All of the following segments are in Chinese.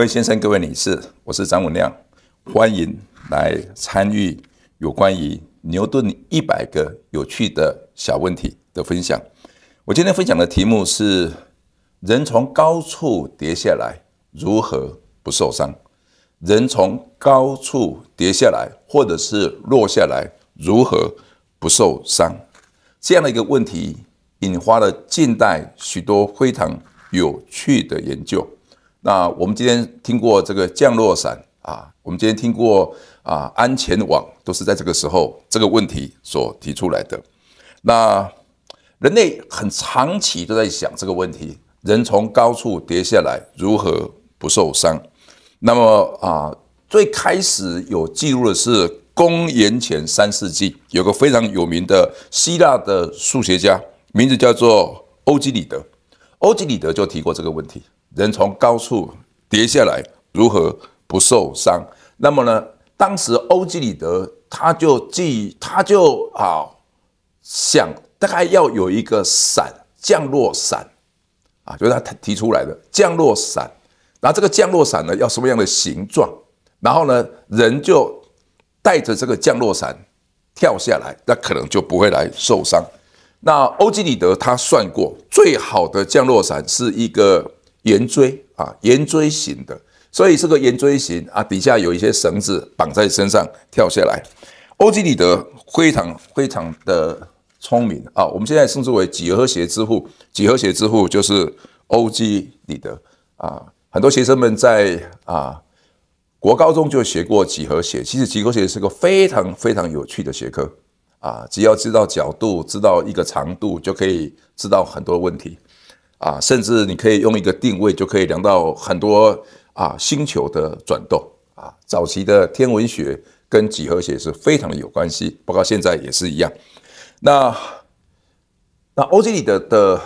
各位先生、各位女士，我是张文亮，欢迎来参与有关于牛顿一百个有趣的小问题的分享。我今天分享的题目是：人从高处跌下来如何不受伤？人从高处跌下来，或者是落下来如何不受伤？这样的一个问题，引发了近代许多非常有趣的研究。那我们今天听过这个降落伞啊，我们今天听过啊安全网，都是在这个时候这个问题所提出来的。那人类很长期都在想这个问题：人从高处跌下来如何不受伤？那么啊，最开始有记录的是公元前三世纪，有个非常有名的希腊的数学家，名字叫做欧几里德。欧几里德就提过这个问题。人从高处跌下来，如何不受伤？那么呢？当时欧几里德他就记，他就啊想，大概要有一个伞，降落伞啊，就是他提出来的降落伞。然后这个降落伞呢，要什么样的形状？然后呢，人就带着这个降落伞跳下来，那可能就不会来受伤。那欧几里德他算过，最好的降落伞是一个。圆锥啊，圆锥形的，所以是个圆锥形啊，底下有一些绳子绑在身上跳下来。欧几里德非常非常的聪明啊，我们现在称之为几何学之父。几何学之父就是欧几里德啊，很多学生们在啊国高中就学过几何学。其实几何学是个非常非常有趣的学科啊，只要知道角度，知道一个长度，就可以知道很多问题。啊，甚至你可以用一个定位就可以量到很多啊星球的转动啊。早期的天文学跟几何学是非常的有关系，包括现在也是一样。那那欧几里得的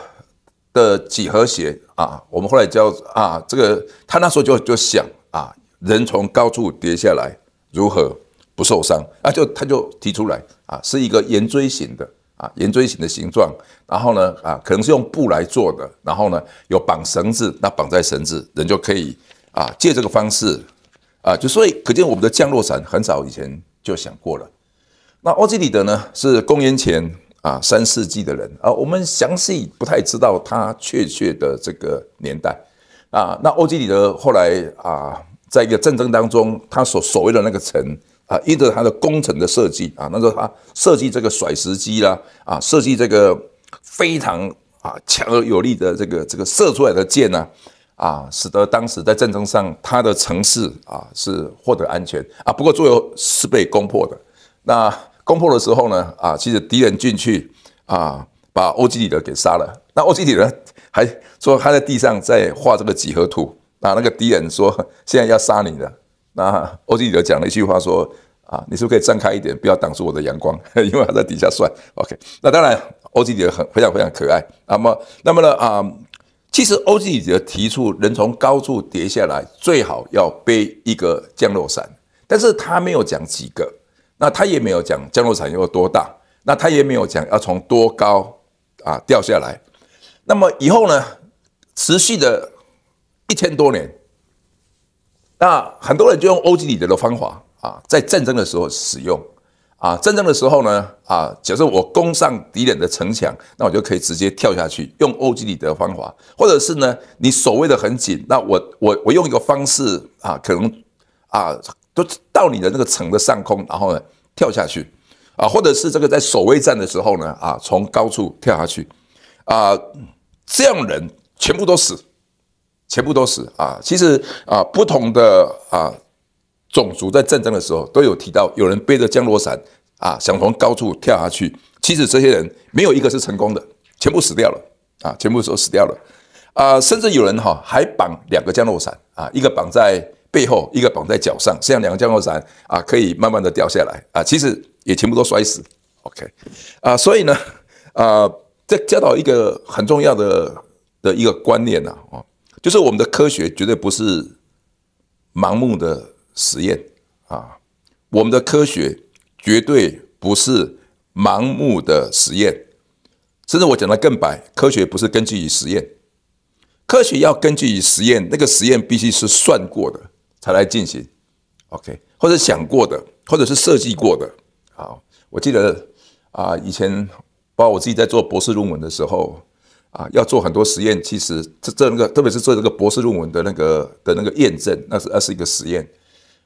的几何学啊，我们后来叫啊，这个他那时候就就想啊，人从高处跌下来如何不受伤？啊？就他就提出来啊，是一个圆锥形的。啊，圆锥形的形状，然后呢，啊，可能是用布来做的，然后呢，有绑绳子，那绑在绳子，人就可以啊，借这个方式，啊，就所以可见我们的降落伞很早以前就想过了。那欧几里德呢，是公元前啊三世纪的人，啊，我们详细不太知道他确切的这个年代，啊，那欧几里德后来啊，在一个战争当中，他所所谓的那个城。啊，依着他的工程的设计啊，那时候他设计这个甩石机啦，啊，设计这个非常啊强而有力的这个这个射出来的箭呢，啊，使得当时在战争上他的城市啊是获得安全啊。不过最后是被攻破的。那攻破的时候呢，啊，其实敌人进去啊，把欧几里德给杀了。那欧几里德还说他在地上在画这个几何图，啊，那个敌人说现在要杀你了。那欧记德讲了一句话说啊，你是不是可以张开一点，不要挡住我的阳光，因为他在底下帅 OK，那当然，欧记德很非常非常可爱。那么，那么呢啊，其实欧记德提出人从高处跌下来，最好要背一个降落伞，但是他没有讲几个，那他也没有讲降落伞有多大，那他也没有讲要从多高啊掉下来。那么以后呢，持续的一千多年。那很多人就用欧几里得的方法啊，在战争的时候使用啊。战争的时候呢啊，假设我攻上敌人的城墙，那我就可以直接跳下去，用欧几里得方法，或者是呢，你守卫的很紧，那我我我用一个方式啊，可能啊，都到你的那个城的上空，然后呢跳下去啊，或者是这个在守卫战的时候呢啊，从高处跳下去啊，这样人全部都死。全部都死啊！其实啊，不同的啊种族在战争的时候都有提到，有人背着降落伞啊，想从高处跳下去。其实这些人没有一个是成功的，全部死掉了啊！全部都死掉了啊！甚至有人哈还绑两个降落伞啊，一个绑在背后，一个绑在脚上，这样两个降落伞啊可以慢慢的掉下来啊。其实也全部都摔死。OK 啊，所以呢啊，在教导一个很重要的的一个观念呐啊。就是我们的科学绝对不是盲目的实验啊，我们的科学绝对不是盲目的实验，甚至我讲的更白，科学不是根据于实验，科学要根据于实验，那个实验必须是算过的才来进行，OK，或者想过的，或者是设计过的。好，我记得啊，以前包括我自己在做博士论文的时候。啊，要做很多实验，其实这这那个，特别是做这个博士论文的那个的那个验证，那是那是一个实验，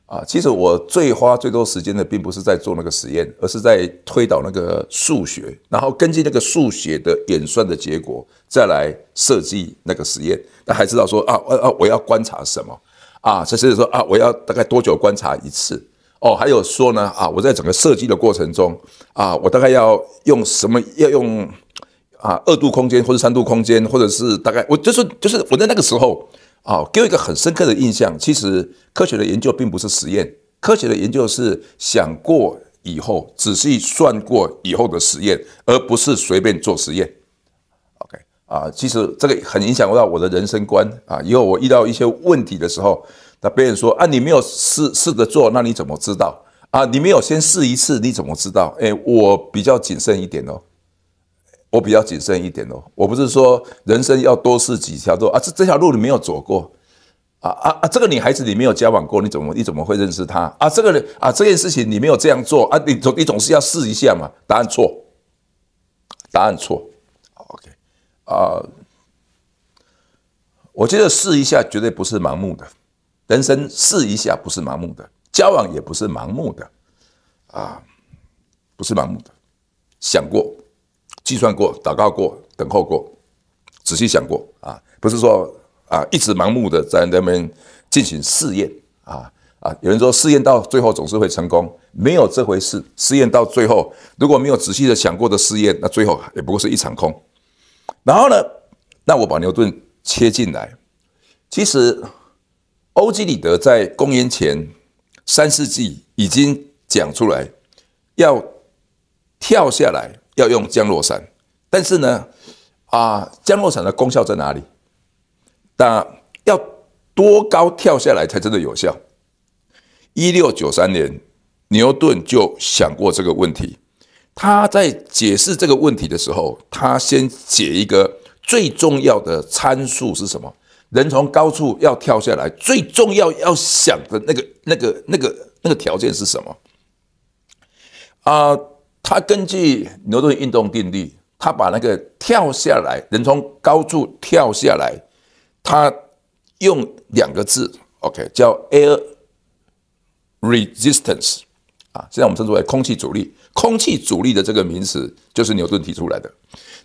啊，其实我最花最多时间的，并不是在做那个实验，而是在推导那个数学，然后根据那个数学的演算的结果，再来设计那个实验，那还知道说啊，啊，我要观察什么，啊，这是说啊，我要大概多久观察一次，哦，还有说呢，啊，我在整个设计的过程中，啊，我大概要用什么要用。啊，二度空间或者三度空间，或者是大概，我就说，就是我在那个时候啊，给我一个很深刻的印象。其实科学的研究并不是实验，科学的研究是想过以后，仔细算过以后的实验，而不是随便做实验。OK，啊，其实这个很影响到我的人生观啊。以后我遇到一些问题的时候，那别人说啊，你没有试试着做，那你怎么知道啊？你没有先试一次，你怎么知道？哎，我比较谨慎一点哦。我比较谨慎一点哦。我不是说人生要多试几条路啊，这这条路你没有走过，啊啊啊！这个女孩子你没有交往过，你怎么你怎么会认识她啊？这个人啊，这件事情你没有这样做啊？你总你总是要试一下嘛？答案错，答案错。OK 啊，我觉得试一下绝对不是盲目的，人生试一下不是盲目的，交往也不是盲目的，啊，不是盲目的，想过。计算过、祷告过、等候过、仔细想过啊，不是说啊一直盲目的在那边进行试验啊啊！有人说试验到最后总是会成功，没有这回事。试验到最后，如果没有仔细的想过的试验，那最后也不过是一场空。然后呢，那我把牛顿切进来。其实欧几里德在公元前三世纪已经讲出来，要跳下来。要用降落伞，但是呢，啊，降落伞的功效在哪里？那要多高跳下来才真的有效？一六九三年，牛顿就想过这个问题。他在解释这个问题的时候，他先解一个最重要的参数是什么？人从高处要跳下来，最重要要想的那个、那个、那个、那个条件是什么？啊？他根据牛顿运动定律，他把那个跳下来人从高处跳下来，他用两个字，OK，叫 air resistance 啊，现在我们称之为空气阻力。空气阻力的这个名词就是牛顿提出来的。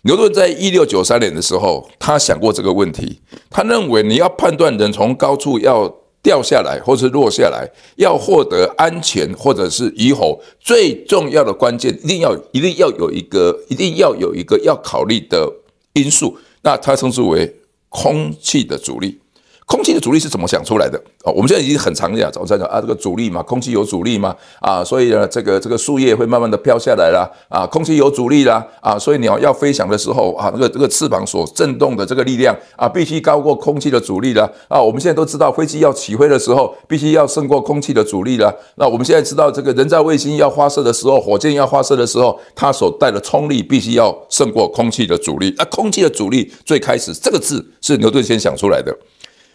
牛顿在一六九三年的时候，他想过这个问题，他认为你要判断人从高处要。掉下来，或是落下来，要获得安全，或者是以后最重要的关键，一定要一定要有一个，一定要有一个要考虑的因素，那它称之为空气的阻力。空气的阻力是怎么想出来的哦，我们现在已经很常见，早餐讲啊，这个阻力嘛，空气有阻力嘛，啊，所以呢，这个这个树叶会慢慢的飘下来啦，啊，空气有阻力啦，啊，所以你要要飞翔的时候啊，这个这个翅膀所震动的这个力量啊，必须高过空气的阻力了，啊，我们现在都知道飞机要起飞的时候，必须要胜过空气的阻力了。那我们现在知道，这个人造卫星要发射的时候，火箭要发射的时候，它所带的冲力必须要胜过空气的阻力。啊，空气的阻力最开始这个字是牛顿先想出来的。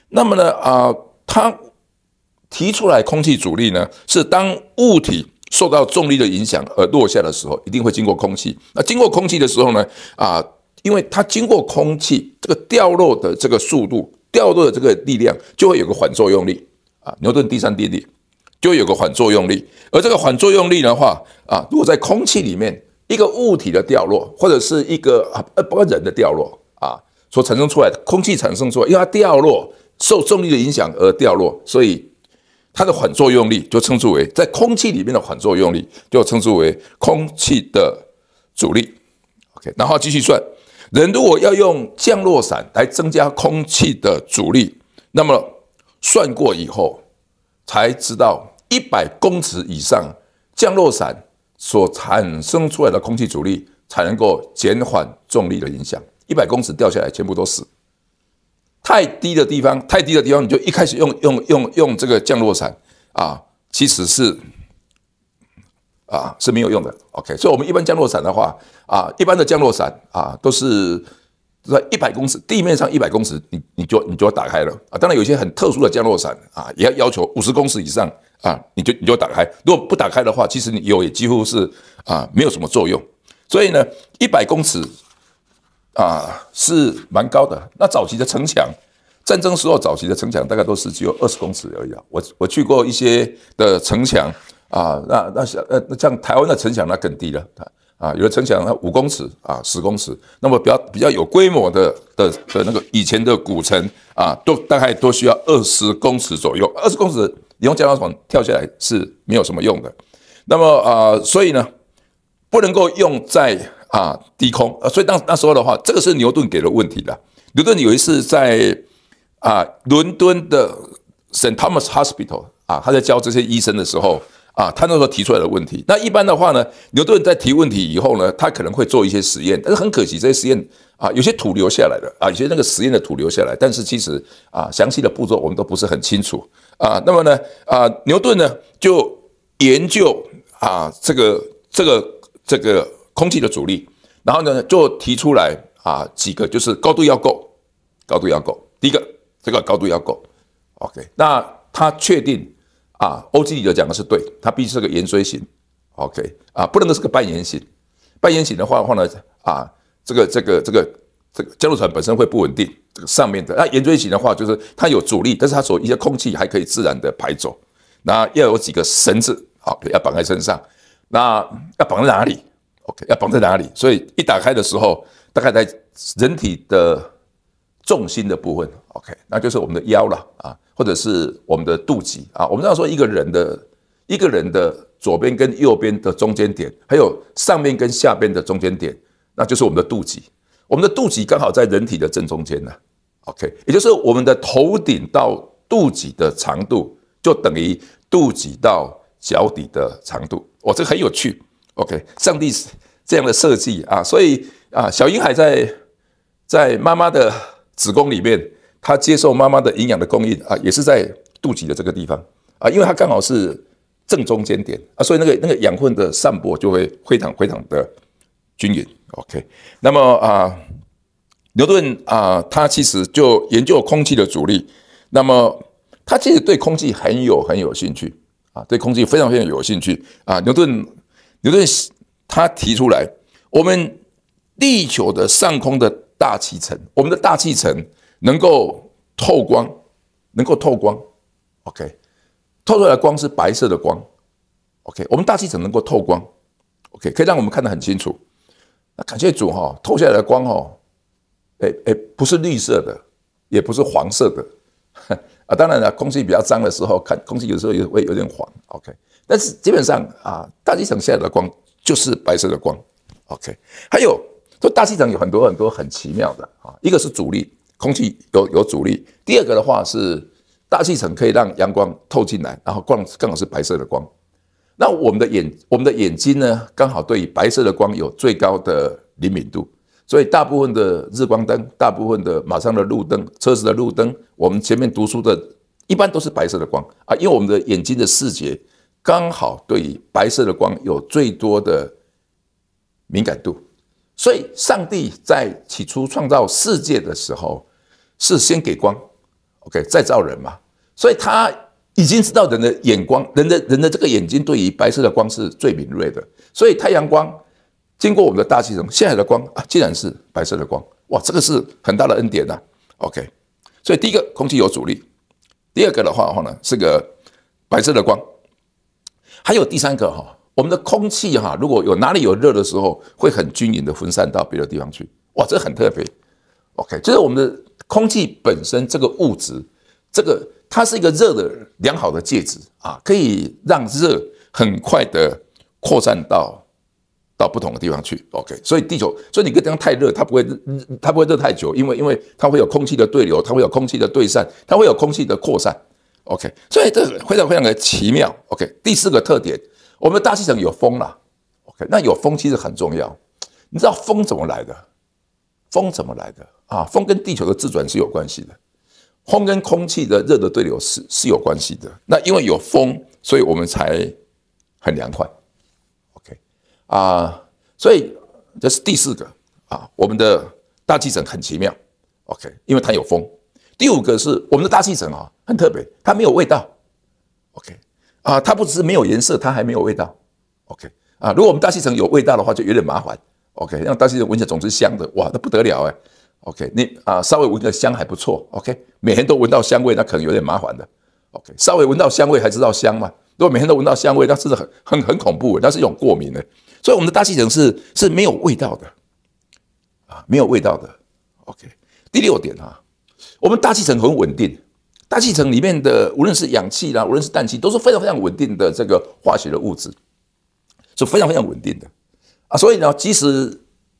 那么呢，啊，他提出来空气阻力呢，是当物体受到重力的影响而落下的时候，一定会经过空气。那经过空气的时候呢，啊，因为它经过空气，这个掉落的这个速度，掉落的这个力量，就会有个反作用力啊。牛顿第三定律，就会有个反作用力。而这个反作用力的话，啊，如果在空气里面，一个物体的掉落，或者是一个啊，不人的掉落啊，所产生出来的空气产生出来，因为它掉落。受重力的影响而掉落，所以它的反作用力就称之为在空气里面的反作用力，就称之为空气的阻力。OK，然后继续算，人如果要用降落伞来增加空气的阻力，那么算过以后才知道，一百公尺以上降落伞所产生出来的空气阻力才能够减缓重力的影响。一百公尺掉下来，全部都死。太低的地方，太低的地方，你就一开始用用用用这个降落伞啊，其实是啊是没有用的。OK，所以我们一般降落伞的话啊，一般的降落伞啊都是在一百公尺地面上一百公尺，你你就你就要打开了啊。当然，有些很特殊的降落伞啊，也要要求五十公尺以上啊，你就你就打开。如果不打开的话，其实你有也几乎是啊没有什么作用。所以呢，一百公尺。啊，是蛮高的。那早期的城墙，战争时候早期的城墙大概都是只有二十公尺而已啊。我我去过一些的城墙啊，那那像呃，像台湾的城墙那更低了。啊，有的城墙它五公尺啊，十公尺。那么比较比较有规模的的的那个以前的古城啊，都大概都需要二十公尺左右。二十公尺你用降落伞跳下来是没有什么用的。那么啊，所以呢，不能够用在。啊，低空啊，所以当那时候的话，这个是牛顿给的问题的。牛顿有一次在啊伦敦的 St Thomas hospital 啊，他在教这些医生的时候啊，他那时候提出来的问题。那一般的话呢，牛顿在提问题以后呢，他可能会做一些实验，但是很可惜这些实验啊，有些土留下来的啊，有些那个实验的土留下来，但是其实啊，详细的步骤我们都不是很清楚啊。那么呢，啊，牛顿呢就研究啊这个这个这个。空气的阻力，然后呢，就提出来啊几个，就是高度要够，高度要够。第一个，这个高度要够。OK，那他确定啊，欧几里得讲的是对，它必须是个圆锥形。OK，啊，不能够是个半圆形，半圆形的话的话呢，啊，这个这个这个这个降落伞本身会不稳定。这个上面的，那圆锥形的话，就是它有阻力，但是它所一些空气还可以自然的排走。那要有几个绳子，好，要绑在身上。那要绑在哪里？要绑在哪里？所以一打开的时候，大概在人体的重心的部分。OK，那就是我们的腰了啊，或者是我们的肚脐啊。我们这样说一个人的一个人的左边跟右边的中间点，还有上面跟下边的中间点，那就是我们的肚脐。我们的肚脐刚好在人体的正中间呢。OK，也就是我们的头顶到肚脐的长度，就等于肚脐到脚底的长度。哇，这个很有趣。OK，上帝这样的设计啊，所以啊，小婴孩在在妈妈的子宫里面，他接受妈妈的营养的供应啊，也是在肚脐的这个地方啊，因为它刚好是正中间点啊，所以那个那个养分的散播就会非常非常的均匀。OK，那么啊，牛顿啊，他其实就研究空气的阻力，那么他其实对空气很有很有兴趣啊，对空气非常非常有兴趣啊，牛顿。有的人他提出来，我们地球的上空的大气层，我们的大气层能够透光，能够透光，OK，透出来的光是白色的光，OK，我们大气层能够透光，OK，可以让我们看得很清楚。那感谢主哈，透下来的光哈，哎哎，不是绿色的，也不是黄色的，啊，当然了，空气比较脏的时候，看空气有时候也会有点黄，OK。但是基本上啊，大气层下的光就是白色的光。OK，还有说大气层有很多很多很奇妙的啊，一个是阻力，空气有有阻力；第二个的话是大气层可以让阳光透进来，然后光刚好是白色的光。那我们的眼我们的眼睛呢，刚好对白色的光有最高的灵敏度，所以大部分的日光灯、大部分的马上的路灯、车子的路灯，我们前面读书的，一般都是白色的光啊，因为我们的眼睛的视觉。刚好对于白色的光有最多的敏感度，所以上帝在起初创造世界的时候是先给光，OK，再造人嘛，所以他已经知道人的眼光，人的人的这个眼睛对于白色的光是最敏锐的，所以太阳光经过我们的大气层，现在的光啊，竟然是白色的光，哇，这个是很大的恩典呐，OK，所以第一个空气有阻力，第二个的话的话呢是个白色的光。还有第三个哈，我们的空气哈，如果有哪里有热的时候，会很均匀的分散到别的地方去。哇，这很特别。OK，就是我们的空气本身这个物质，这个它是一个热的良好的介质啊，可以让热很快的扩散到到不同的地方去。OK，所以地球，所以你个地方太热，它不会，它不会热太久，因为因为它会有空气的对流，它会有空气的对散，它会有空气的扩散。OK，所以这非常非常的奇妙。OK，第四个特点，我们的大气层有风啦 OK，那有风其实很重要。你知道风怎么来的？风怎么来的？啊，风跟地球的自转是有关系的。风跟空气的热的对流是是有关系的。那因为有风，所以我们才很凉快。OK，啊，所以这是第四个啊，我们的大气层很奇妙。OK，因为它有风。第五个是我们的大气层啊，很特别，它没有味道。OK，啊，它不只是没有颜色，它还没有味道。OK，啊，如果我们的大气层有味道的话，就有点麻烦。OK，让大气层闻起来总是香的，哇，那不得了哎。OK，你啊，稍微闻个香还不错。OK，每天都闻到香味，那可能有点麻烦的。OK，稍微闻到香味还知道香嘛？如果每天都闻到香味，那真的很很很恐怖，那是一种过敏的。所以我们的大气层是是没有味道的，啊，没有味道的。OK，第六点啊。我们大气层很稳定，大气层里面的无论是氧气啦，无论是氮气，都是非常非常稳定的这个化学的物质，是非常非常稳定的啊。所以呢，即使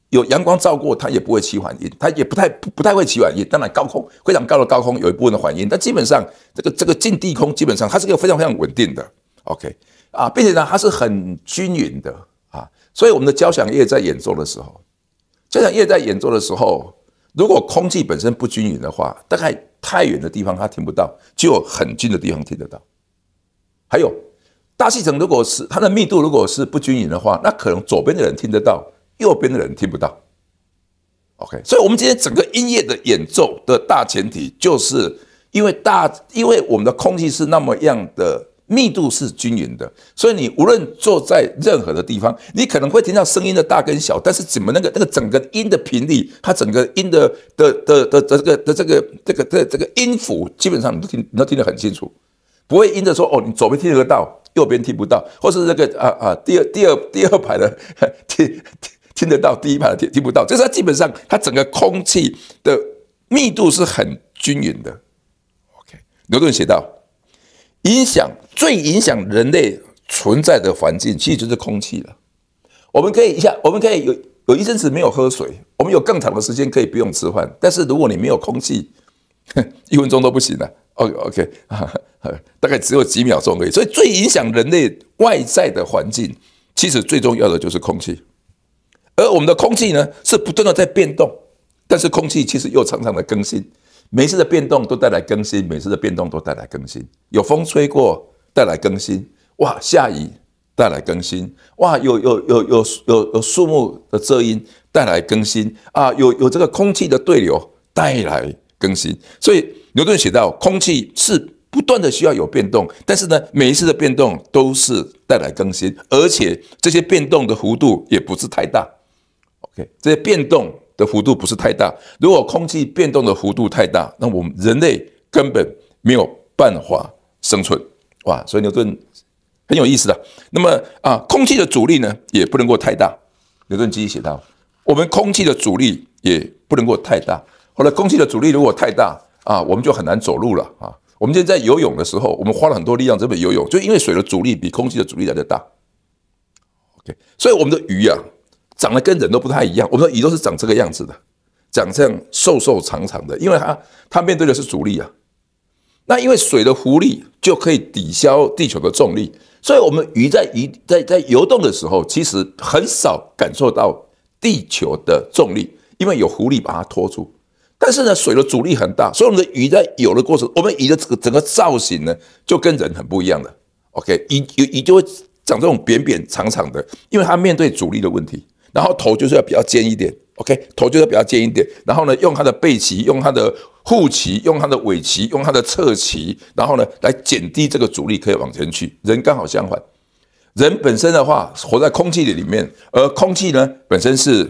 有阳光照过，它也不会起反应，它也不太不不太会起反应。当然，高空非常高的高空有一部分的反应，但基本上这个这个近地空基本上它是个非常非常稳定的。OK 啊，并且呢，它是很均匀的啊。所以我们的交响乐在演奏的时候，交响乐在演奏的时候。如果空气本身不均匀的话，大概太远的地方他听不到，只有很近的地方听得到。还有大气层如果是它的密度如果是不均匀的话，那可能左边的人听得到，右边的人听不到。OK，所以我们今天整个音乐的演奏的大前提，就是因为大，因为我们的空气是那么样的。密度是均匀的，所以你无论坐在任何的地方，你可能会听到声音的大跟小，但是怎么那个那个整个音的频率，它整个音的的的的的这个的这个这个这这个音符，基本上你都听你都听得很清楚，不会因着说哦，你左边听得到，右边听不到，或是这个啊啊第二第二第二排的听听听得到，第一排的听听不到，就是它基本上它整个空气的密度是很均匀的。OK，牛顿写道。影响最影响人类存在的环境，其实就是空气了。我们可以一下，我们可以有有一阵子没有喝水，我们有更长的时间可以不用吃饭。但是如果你没有空气，一分钟都不行了。OK OK，大概只有几秒钟而已。所以最影响人类外在的环境，其实最重要的就是空气。而我们的空气呢，是不断的在变动，但是空气其实又常常的更新。每次的变动都带来更新，每次的变动都带来更新。有风吹过带来更新，哇，下雨带来更新，哇，有有有有有有树木的遮阴带来更新啊，有有这个空气的对流带来更新。所以牛顿写到，空气是不断的需要有变动，但是呢，每一次的变动都是带来更新，而且这些变动的幅度也不是太大。OK，这些变动。的幅度不是太大。如果空气变动的幅度太大，那我们人类根本没有办法生存，哇！所以牛顿很有意思的。那么啊，空气的阻力呢，也不能够太大。牛顿继续写道：我们空气的阻力也不能够太大。后来，空气的阻力如果太大啊，我们就很难走路了啊。我们现在游泳的时候，我们花了很多力量这边游泳，就因为水的阻力比空气的阻力来的大。OK，所以我们的鱼呀。长得跟人都不太一样。我们鱼都是长这个样子的，长这样瘦瘦长长的，因为它它面对的是阻力啊。那因为水的浮力就可以抵消地球的重力，所以我们鱼在鱼在在游动的时候，其实很少感受到地球的重力，因为有浮力把它托住。但是呢，水的阻力很大，所以我们的鱼在游的过程，我们鱼的整个整个造型呢，就跟人很不一样的。OK，鱼鱼就会长这种扁扁长长的，因为它面对阻力的问题。然后头就是要比较尖一点，OK，头就是要比较尖一点。然后呢，用它的背鳍，用它的腹鳍，用它的尾鳍，用它的侧鳍，然后呢，来减低这个阻力，可以往前去。人刚好相反，人本身的话，活在空气里里面，而空气呢本身是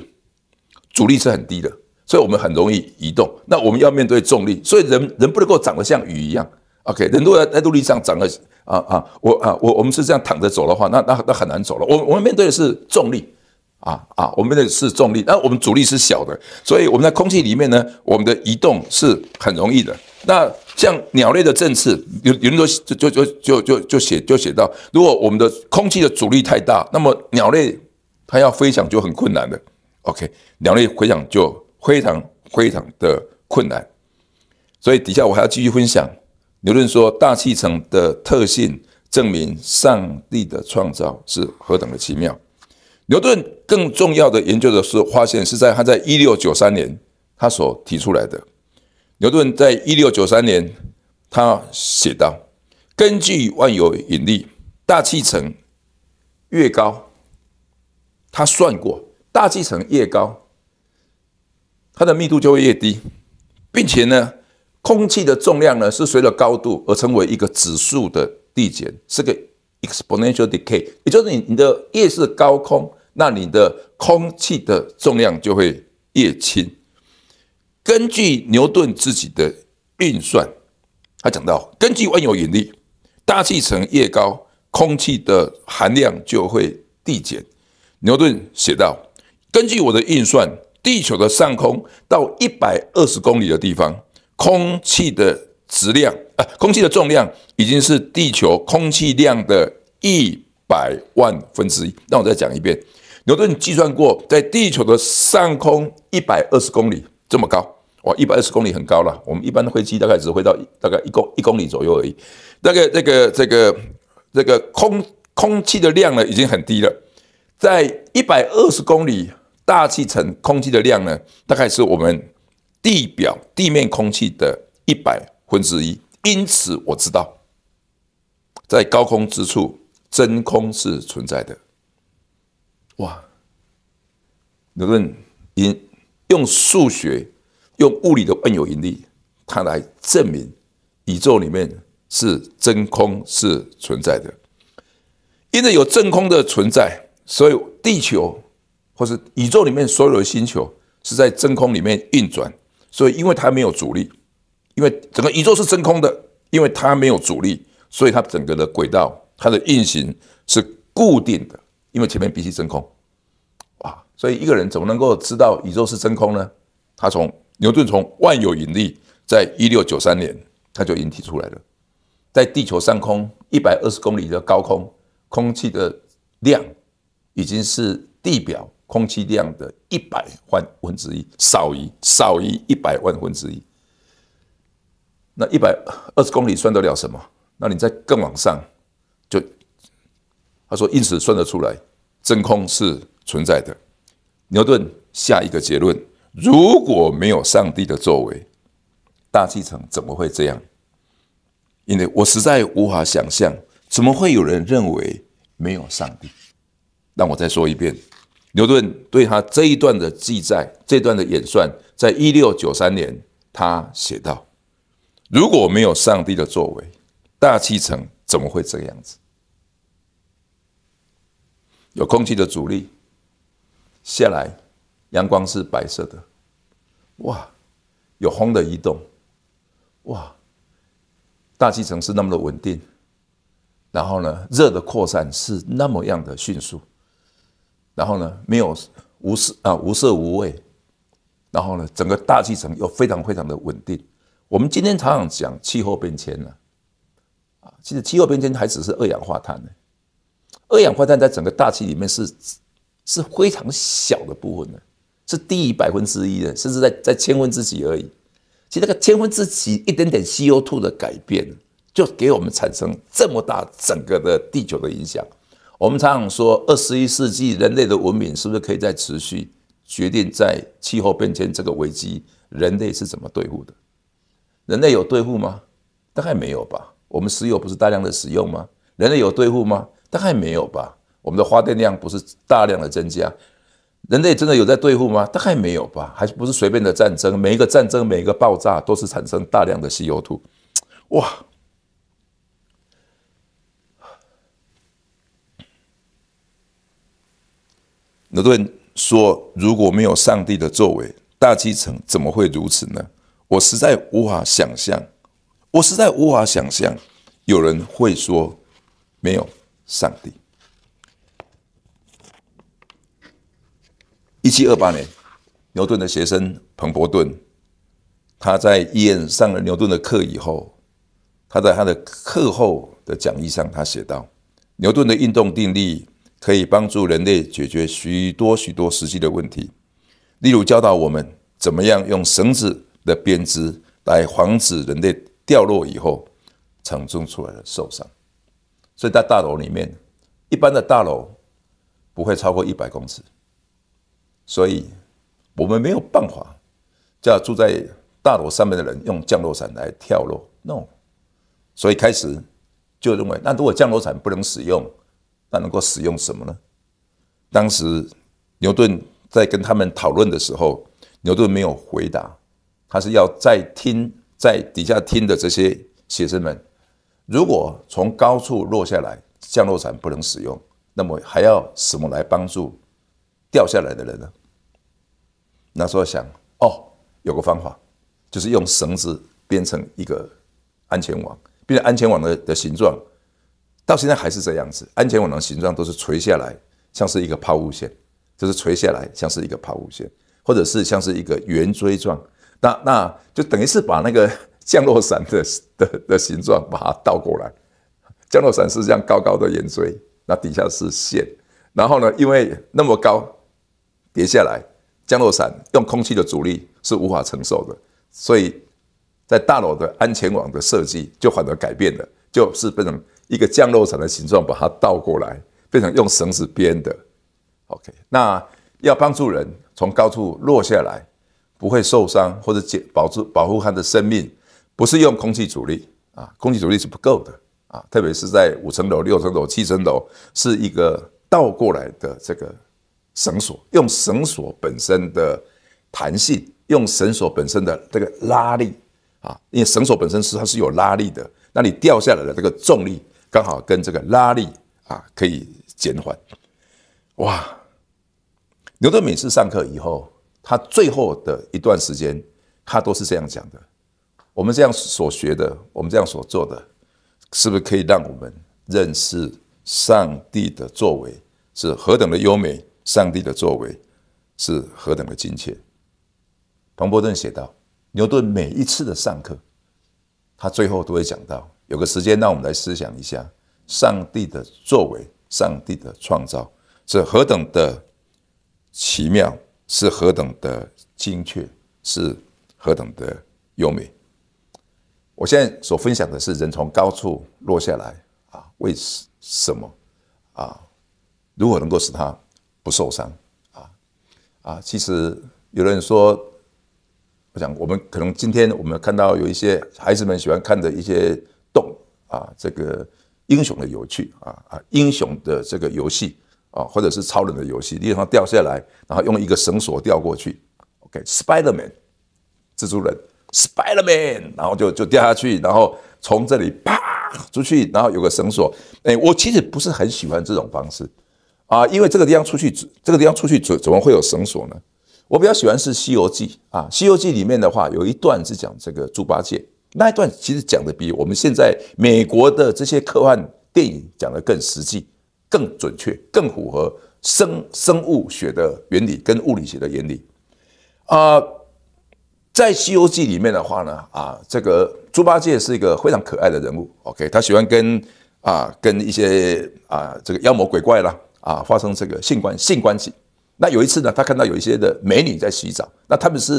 阻力是很低的，所以我们很容易移动。那我们要面对重力，所以人人不能够长得像鱼一样，OK，人如果在陆地上长得啊啊，我啊我我们是这样躺着走的话，那那那很难走了。我我们面对的是重力。啊啊，我们的是重力，那我们阻力是小的，所以我们在空气里面呢，我们的移动是很容易的。那像鸟类的振翅，有有人说就就就就就就写就写到，如果我们的空气的阻力太大，那么鸟类它要飞翔就很困难的。OK，鸟类飞翔就非常非常的困难。所以底下我还要继续分享，牛顿说大气层的特性证明上帝的创造是何等的奇妙。牛顿更重要的研究的是发现，是在他在一六九三年他所提出来的。牛顿在一六九三年他写道：“根据万有引力，大气层越高，他算过大气层越高，它的密度就会越低，并且呢，空气的重量呢是随着高度而成为一个指数的递减，是个 exponential decay，也就是你你的夜视高空。”那你的空气的重量就会越轻。根据牛顿自己的运算，他讲到，根据万有引力，大气层越高，空气的含量就会递减。牛顿写道，根据我的运算，地球的上空到一百二十公里的地方，空气的质量啊，空气的重量已经是地球空气量的一百万分之一。那我再讲一遍。牛顿计算过，在地球的上空一百二十公里这么高，哇，一百二十公里很高了。我们一般的飞机大概只会到大概一公一公里左右而已。那个、这个、这个、这个空空气的量呢，已经很低了。在一百二十公里大气层空气的量呢，大概是我们地表地面空气的一百分之一。因此，我知道在高空之处，真空是存在的。哇！牛顿用用数学、用物理的万有引力，他来证明宇宙里面是真空是存在的。因为有真空的存在，所以地球或是宇宙里面所有的星球是在真空里面运转。所以，因为它没有阻力，因为整个宇宙是真空的，因为它没有阻力，所以它整个的轨道、它的运行是固定的。因为前面必须真空，哇！所以一个人怎么能够知道宇宙是真空呢？他从牛顿从万有引力，在一六九三年他就已经提出来了。在地球上空一百二十公里的高空，空气的量已经是地表空气量的一百万分之一，少于少于一百万分之一。那一百二十公里算得了什么？那你再更往上？他说：“因此算得出来，真空是存在的。”牛顿下一个结论：如果没有上帝的作为，大气层怎么会这样？因为我实在无法想象，怎么会有人认为没有上帝？让我再说一遍：牛顿对他这一段的记载，这段的演算，在一六九三年，他写道：“如果没有上帝的作为，大气层怎么会这个样子？”有空气的阻力，下来，阳光是白色的，哇，有风的移动，哇，大气层是那么的稳定，然后呢，热的扩散是那么样的迅速，然后呢，没有无色啊无色无味，然后呢，整个大气层又非常非常的稳定。我们今天常常讲气候变迁呢、啊，其实气候变迁还只是二氧化碳呢。二氧化碳在整个大气里面是是非常小的部分呢，是低于百分之一的，甚至在在千分之几而已。其实那个千分之几一点点 CO₂ 的改变，就给我们产生这么大整个的地球的影响。我们常常说，二十一世纪人类的文明是不是可以再持续决定在气候变迁这个危机，人类是怎么对付的？人类有对付吗？大概没有吧。我们石油不是大量的使用吗？人类有对付吗？大概没有吧。我们的花电量不是大量的增加，人类真的有在对付吗？大概没有吧，还不是随便的战争。每一个战争，每一个爆炸，都是产生大量的稀土。哇！牛顿人说，如果没有上帝的作为，大气层怎么会如此呢？我实在无法想象，我实在无法想象，有人会说没有。上帝。一七二八年，牛顿的学生彭伯顿，他在医院上了牛顿的课以后，他在他的课后的讲义上，他写道：“牛顿的运动定律可以帮助人类解决许多许多实际的问题，例如教导我们怎么样用绳子的编织来防止人类掉落以后，承重出来的受伤。”所以在大楼里面，一般的大楼不会超过一百公尺，所以我们没有办法叫住在大楼上面的人用降落伞来跳落。No，所以开始就认为，那如果降落伞不能使用，那能够使用什么呢？当时牛顿在跟他们讨论的时候，牛顿没有回答，他是要在听在底下听的这些学生们。如果从高处落下来，降落伞不能使用，那么还要什么来帮助掉下来的人呢？那时候想，哦，有个方法，就是用绳子编成一个安全网。编安全网的的形状，到现在还是这样子。安全网的形状都是垂下来，像是一个抛物线，就是垂下来，像是一个抛物线，或者是像是一个圆锥状。那那就等于是把那个。降落伞的的的形状，把它倒过来。降落伞是这样高高的圆锥，那底下是线。然后呢，因为那么高跌下来，降落伞用空气的阻力是无法承受的，所以在大楼的安全网的设计就反而改变了，就是变成一个降落伞的形状，把它倒过来，变成用绳子编的。OK，那要帮助人从高处落下来，不会受伤或者保住保护他的生命。不是用空气阻力啊，空气阻力是不够的啊，特别是在五层楼、六层楼、七层楼，是一个倒过来的这个绳索，用绳索本身的弹性，用绳索本身的这个拉力啊，因为绳索本身是它是有拉力的，那你掉下来的这个重力刚好跟这个拉力啊可以减缓。哇，牛顿每次上课以后，他最后的一段时间，他都是这样讲的。我们这样所学的，我们这样所做的，是不是可以让我们认识上帝的作为是何等的优美？上帝的作为是何等的精确？彭伯顿写道：“牛顿每一次的上课，他最后都会讲到，有个时间让我们来思想一下上帝的作为，上帝的创造是何等的奇妙，是何等的精确，是何等的优美。”我现在所分享的是人从高处落下来啊，为什么啊？如何能够使他不受伤啊？啊，其实有人说，我想我们可能今天我们看到有一些孩子们喜欢看的一些动啊，这个英雄的有趣啊啊，英雄的这个游戏啊，或者是超人的游戏，如他掉下来，然后用一个绳索吊过去，OK，Spiderman，蜘蛛人。Spiderman，然后就就掉下去，然后从这里啪出去，然后有个绳索。哎，我其实不是很喜欢这种方式啊，因为这个地方出去，这个地方出去怎怎么会有绳索呢？我比较喜欢是《西游记》啊，《西游记》里面的话有一段是讲这个猪八戒那一段，其实讲的比我们现在美国的这些科幻电影讲的更实际、更准确、更符合生生物学的原理跟物理学的原理啊。在《西游记》里面的话呢，啊，这个猪八戒是一个非常可爱的人物。OK，他喜欢跟啊跟一些啊这个妖魔鬼怪啦啊发生这个性关性关系。那有一次呢，他看到有一些的美女在洗澡，那他们是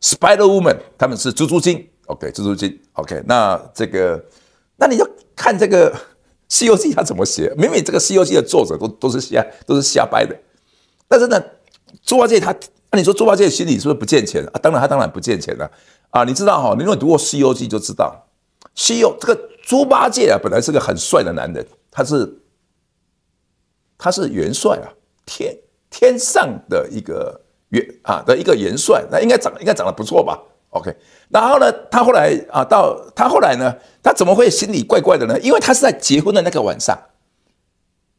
Spider Woman，他们是蜘蛛精。OK，蜘蛛精。OK，那这个那你要看这个《西游记》他怎么写？明明这个《西游记》的作者都都是瞎都是瞎掰的，但是呢，猪八戒他。那你说猪八戒心里是不是不健钱啊？当然他当然不健钱了，啊，你知道哈？你如果读过《西游记》就知道，《西游》这个猪八戒啊，本来是个很帅的男人，他是他是元帅啊，天天上的一个元啊的一个元帅，那应该长应该长得不错吧？OK，然后呢，他后来啊，到他后来呢，他怎么会心里怪怪的呢？因为他是在结婚的那个晚上，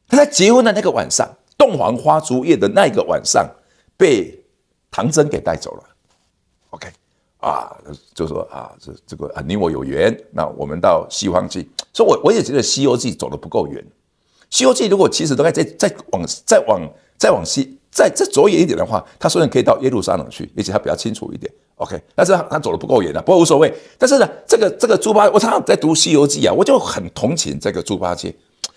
他在结婚的那个晚上，洞房花烛夜的那个晚上被。唐僧给带走了，OK，啊，就说啊，这这个啊，你我有缘，那我们到西方去。所以，我我也觉得《西游记》走的不够远。《西游记》如果其实都该再再往再往再往西再再走远一点的话，他虽然可以到耶路撒冷去，而且他比较清楚一点，OK。但是他他走的不够远了，不过无所谓。但是呢，这个这个猪八，我常常在读《西游记》啊，我就很同情这个猪八戒，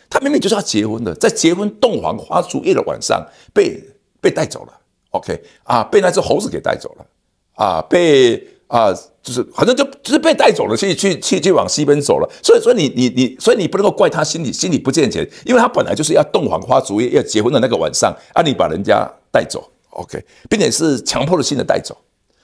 他明明就是要结婚的，在结婚洞房花烛夜的晚上被被带走了。OK 啊，被那只猴子给带走了，啊，被啊，就是好像就就是被带走了，去去去去往西边走了。所以说你你你，所以你不能够怪他心里心里不健钱，因为他本来就是要洞房花烛夜要结婚的那个晚上啊，你把人家带走，OK，并且是强迫性的带走。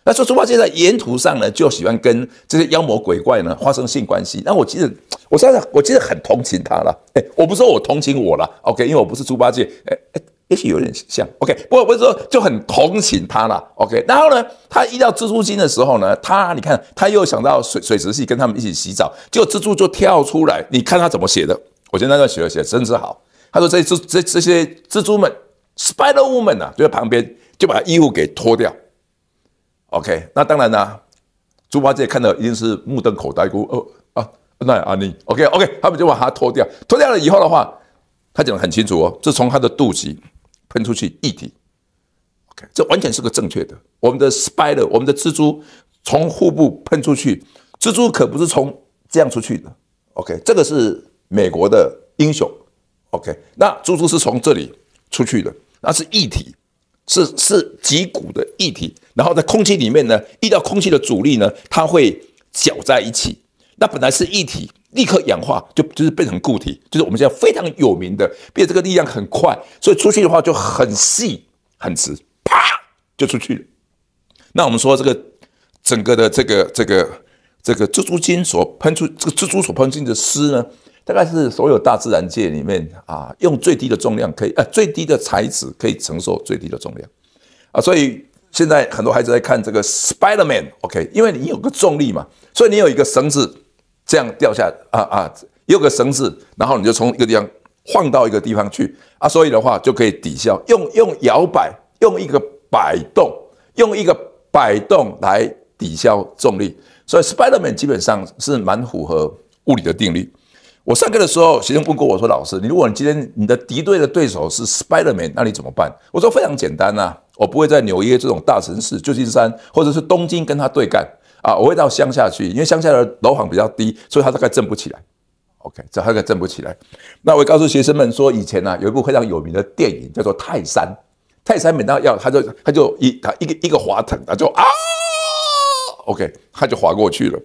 那说猪八戒在沿途上呢，就喜欢跟这些妖魔鬼怪呢发生性关系。那我记得，我现在我记得很同情他了。哎，我不说我同情我了，OK，因为我不是猪八戒，哎哎。也许有点像，OK，不过我说就很同情他了，OK。然后呢，他遇到蜘蛛精的时候呢，他你看他又想到水水池系跟他们一起洗澡，结果蜘蛛就跳出来。你看他怎么写的，我觉得那段写的写真是好。他说这这这这些蜘蛛们，spider w o m a n 啊，就在旁边就把衣服给脱掉，OK。那当然呢，猪八戒看到一定是目瞪口呆，咕哦啊，那阿妮，OK OK，他们就把他脱掉，脱掉了以后的话，他讲得很清楚哦，就从他的肚脐。喷出去液体，OK，这完全是个正确的。我们的 spider，我们的蜘蛛从腹部喷出去，蜘蛛可不是从这样出去的，OK，这个是美国的英雄，OK，那蜘蛛是从这里出去的，那是液体，是是脊骨的液体，然后在空气里面呢，遇到空气的阻力呢，它会搅在一起。那本来是液体，立刻氧化就就是变成固体，就是我们现在非常有名的。变这个力量很快，所以出去的话就很细很直，啪就出去了。那我们说这个整个的这个这个这个蜘蛛精所喷出这个蜘蛛所喷出的丝呢，大概是所有大自然界里面啊用最低的重量可以呃最低的材质可以承受最低的重量啊，所以现在很多孩子在看这个 Spiderman OK，因为你有个重力嘛，所以你有一个绳子。这样掉下啊啊，有个绳子，然后你就从一个地方晃到一个地方去啊，所以的话就可以抵消，用用摇摆，用一个摆动，用一个摆动来抵消重力，所以 Spiderman 基本上是蛮符合物理的定律。我上课的时候，学生问过我说：“老师，如果你今天你的敌对的对手是 Spiderman，那你怎么办？”我说：“非常简单呐，我不会在纽约这种大城市、旧金山或者是东京跟他对干。”啊，我会到乡下去，因为乡下的楼房比较低，所以它大概震不起来。OK，这大概震不起来。那我告诉学生们说，以前呢有一部非常有名的电影叫做《泰山》，泰山每当要他就他就一他一个一个滑藤，他就啊，OK，他就滑过去了。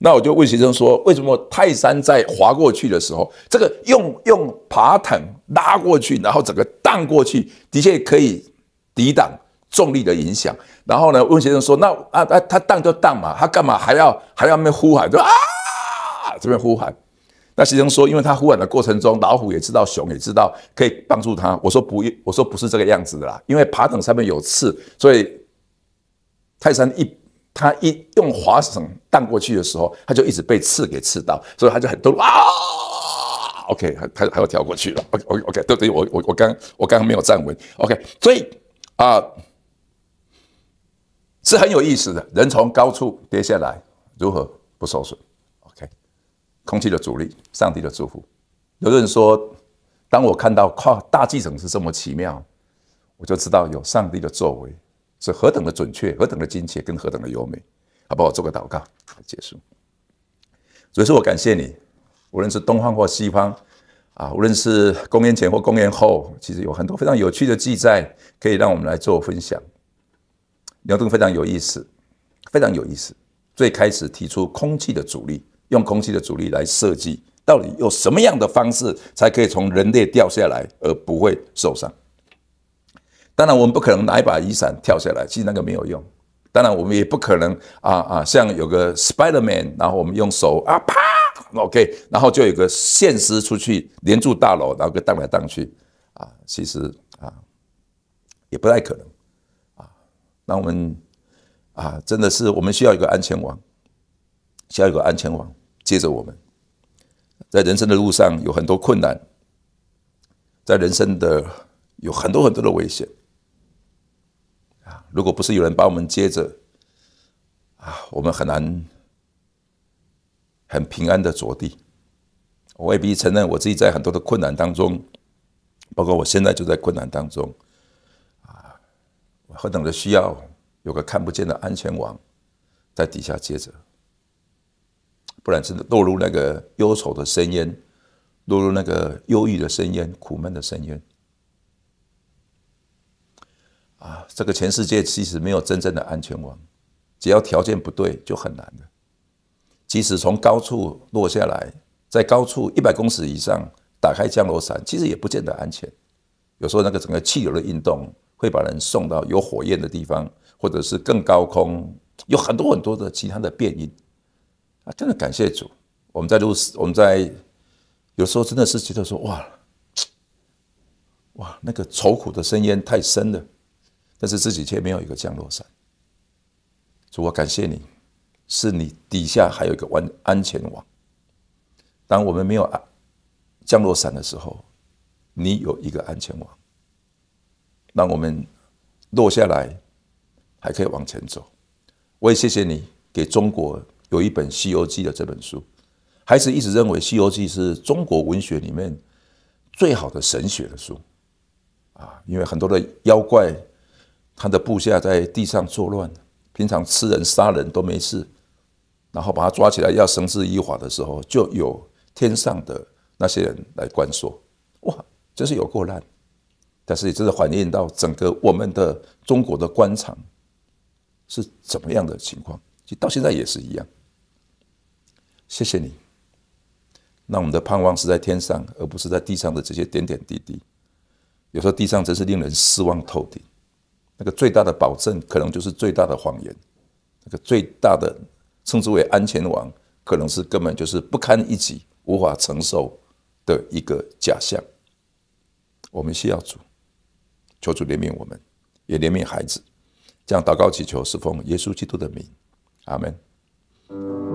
那我就问学生说，为什么泰山在滑过去的时候，这个用用爬藤拉过去，然后整个荡过去，的确可以抵挡重力的影响。然后呢？问学生说：“那啊啊，他荡就荡嘛，他干嘛还要还要那边呼喊？就啊，这边呼喊。”那学生说：“因为他呼喊的过程中，老虎也知道，熊也知道，可以帮助他。”我说：“不，我说不是这个样子的啦。因为爬藤上面有刺，所以泰山一他一用滑绳荡过去的时候，他就一直被刺给刺到，所以他就很痛啊。OK，还还还要跳过去。OK，OK，OK，对不我我我刚我刚刚没有站稳。OK，所以啊。”是很有意思的，人从高处跌下来，如何不受损？OK，空气的阻力，上帝的祝福。有人说，当我看到跨大气层是这么奇妙，我就知道有上帝的作为是何等的准确，何等的精切跟何等的优美。好，不我做个祷告来结束。主要是我感谢你，无论是东方或西方，啊，无论是公元前或公元后，其实有很多非常有趣的记载，可以让我们来做分享。牛顿非常有意思，非常有意思。最开始提出空气的阻力，用空气的阻力来设计，到底用什么样的方式才可以从人类掉下来而不会受伤？当然，我们不可能拿一把雨伞跳下来，其实那个没有用。当然，我们也不可能啊啊，像有个 Spiderman，然后我们用手啊啪，OK，然后就有个现实出去连住大楼，然后给荡来荡去，啊，其实啊也不太可能。那我们啊，真的是我们需要一个安全网，需要一个安全网接着我们，在人生的路上有很多困难，在人生的有很多很多的危险啊！如果不是有人把我们接着啊，我们很难很平安的着地。我未必承认我自己在很多的困难当中，包括我现在就在困难当中。何等的需要有个看不见的安全网在底下接着，不然真的落入那个忧愁的深渊，落入那个忧郁的深渊，苦闷的深渊。啊，这个全世界其实没有真正的安全网，只要条件不对就很难的。即使从高处落下来，在高处一百公尺以上打开降落伞，其实也不见得安全。有时候那个整个气流的运动。会把人送到有火焰的地方，或者是更高空，有很多很多的其他的变异啊！真的感谢主，我们在路，我们在有时候真的是觉得说，哇哇，那个愁苦的深渊太深了，但是自己却没有一个降落伞。主，我感谢你，是你底下还有一个安安全网。当我们没有安降落伞的时候，你有一个安全网。让我们落下来，还可以往前走。我也谢谢你给中国有一本《西游记》的这本书。孩子一直认为《西游记》是中国文学里面最好的神学的书啊，因为很多的妖怪他的部下在地上作乱，平常吃人杀人都没事，然后把他抓起来要绳之以法的时候，就有天上的那些人来关说，哇，真是有够烂。但是也真的反映到整个我们的中国的官场是怎么样的情况，其实到现在也是一样。谢谢你。那我们的盼望是在天上，而不是在地上的这些点点滴滴。有时候地上真是令人失望透顶。那个最大的保证，可能就是最大的谎言。那个最大的称之为安全网，可能是根本就是不堪一击、无法承受的一个假象。我们需要主。求主怜悯我们，也怜悯孩子。这样祷告祈求是奉耶稣基督的名，阿门。